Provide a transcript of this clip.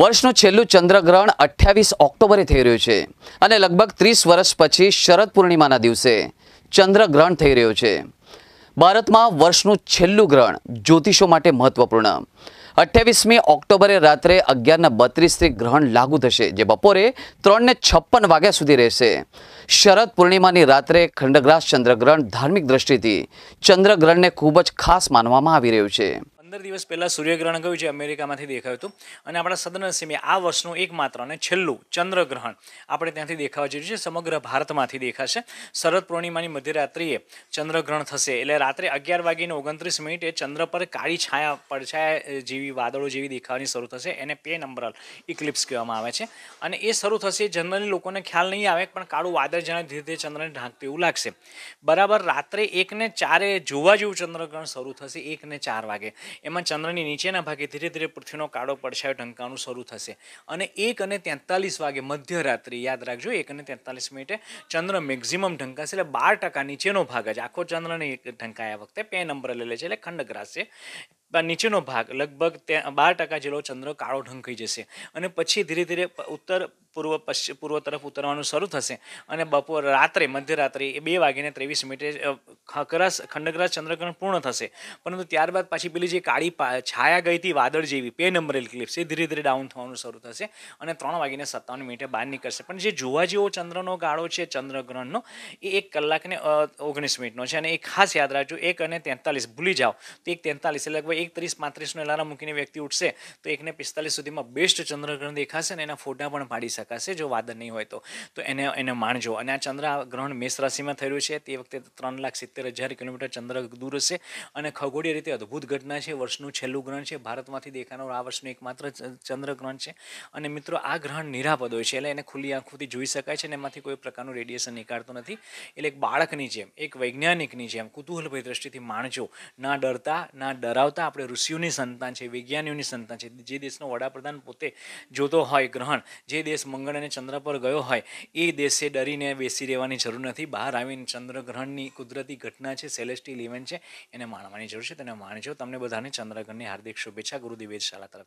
વર્ષનું છેલ્લું ચંદ્રગ્રહણ અઠ્યાવીસ ઓક્ટોબરે થઈ રહ્યું છે અને લગભગ ત્રીસ વર્ષ પછી શરદ પૂર્ણિમાના દિવસે ચંદ્રગ્રહણ થઈ રહ્યું છે ભારતમાં વર્ષનું છેલ્લું ગ્રહણ જ્યોતિષો માટે મહત્વપૂર્ણ અઠ્યાવીસમી ઓક્ટોબરે રાત્રે અગિયારના બત્રીસથી ગ્રહણ લાગુ થશે જે બપોરે ત્રણને છપ્પન વાગ્યા સુધી રહેશે શરદ પૂર્ણિમાની રાત્રે ખંડગ્રાસ ચંદ્રગ્રહણ ધાર્મિક દ્રષ્ટિથી ચંદ્રગ્રહણને ખૂબ જ ખાસ માનવામાં આવી રહ્યું છે પંદર દિવસ પહેલાં સૂર્યગ્રહણ કયું છે અમેરિકામાંથી દેખાયું હતું અને આપણા સદનસીમે આ વર્ષનું એકમાત્ર અને છેલ્લું ચંદ્રગ્રહણ આપણે ત્યાંથી દેખાવા જઈ છે સમગ્ર ભારતમાંથી દેખાશે શરદ પૂર્ણિમાની મધ્યરાત્રિએ ચંદ્રગ્રહણ થશે એટલે રાત્રે અગિયાર વાગીને ઓગણત્રીસ મિનિટે ચંદ્ર પર કાળી છાયા પડછાયા જેવી વાદળો જેવી દેખાવાની શરૂ થશે એને પે નંબર ઇક્લિપ્સ કહેવામાં આવે છે અને એ શરૂ થશે જનરલી લોકોને ખ્યાલ નહીં આવે પણ કાળું વાદળ જેના ધીરે ધીરે ચંદ્રને ઢાંકતું એવું લાગશે બરાબર રાત્રે એકને ચારે જોવા જેવું ચંદ્રગ્રહણ શરૂ થશે એકને ચાર વાગે એમાં ચંદ્રની નીચેના ભાગે ધીરે ધીરે પૃથ્વીનો કાળો પડછાયો ઢંકાણું શરૂ થશે અને એક અને તેતાલીસ વાગે મધ્યરાત્રિ યાદ રાખજો એક અને તેતાલીસ મિનિટે ચંદ્ર મેક્ઝિમમ ઢંકાશે એટલે બાર ટકા નીચેનો ભાગ જ આખો ચંદ્રને ઢંકાયા વખતે પે નંબર લઈ લે છે એટલે ખંડગ્રાસ છે નીચેનો ભાગ લગભગ ત્યાં બાર ટકા જેટલો ચંદ્ર કાળો ઢંકાઈ જશે અને પછી ધીરે ધીરે ઉત્તર પૂર્વ પશ્ચિમ પૂર્વ તરફ ઉતરવાનું શરૂ થશે અને બપોર રાત્રે મધ્યરાત્રે બે વાગીને ત્રેવીસ મિનિટે ખકરા ખંડગ્રાસ ચંદ્રગ્રહણ પૂર્ણ થશે પરંતુ ત્યારબાદ પાછી પેલી જે કાળી છાયા ગઈ હતી વાદળ જેવી બે નંબરેલ ક્લિપ્સ એ ધીરે ધીરે ડાઉન થવાનું શરૂ થશે અને ત્રણ વાગીને સત્તાવન મિનિટે બહાર નીકળશે પણ જે જોવા જેવો ચંદ્રનો ગાળો છે ચંદ્રગ્રહણનો એ એક કલાકને ઓગણીસ મિનિટનો છે અને એ ખાસ યાદ રાખજો એક અને તેતાલીસ ભૂલી જાઓ તો એક તેતાલીસ એટલે લગભગ એક ત્રીસ પાંત્રીસનો એલાર્મ મૂકીને વ્યક્તિ ઉઠશે તો એકને પિસ્તાલીસ સુધીમાં બેસ્ટ ચંદ્રગ્રહણ દેખાશે અને એના ફોટા પણ પાડી શકાશે જો વાદળ નહીં હોય તો એને એને માણજો અને આ ચંદ્ર ચંદ્રગ્રહણ મેષ રાશિમાં થયું છે તે વખતે ત્રણ લાખ સિત્તેર સિત્તેર હજાર કિલોમીટર ચંદ્ર દૂર હશે અને ખગોળીય રીતે અદ્ભુત ઘટના છે વર્ષનું છેલ્લું ગ્રહણ છે ભારતમાંથી દેખાનાર આ વર્ષનું એકમાત્ર ચંદ્રગ્રહણ છે અને મિત્રો આ ગ્રહણ નિરાપદ હોય છે એટલે એને ખુલ્લી આંખોથી જોઈ શકાય છે અને એમાંથી કોઈ પ્રકારનું રેડિયેશન નીકાળતું નથી એટલે એક બાળકની જેમ એક વૈજ્ઞાનિકની જેમ કુતૂહલભાઈ દ્રષ્ટિથી માણજો ના ડરતા ના ડરાવતા આપણે ઋષિઓની સંતાન છે વિજ્ઞાનીઓની સંતાન છે જે દેશનો વડાપ્રધાન પોતે જોતો હોય ગ્રહણ જે દેશ મંગળ અને ચંદ્ર પર ગયો હોય એ દેશે ડરીને બેસી રહેવાની જરૂર નથી બહાર આવીને ચંદ્રગ્રહણની કુદરતી ઘટના છે સેલેસ્ટિયલ ઇવેન્ટ છે એને માણવાની જરૂર છે તેને માણજો તમને બધાને ચંદ્રગણની હાર્દિક શુભેચ્છા ગુરુદેવ શાળા તરફ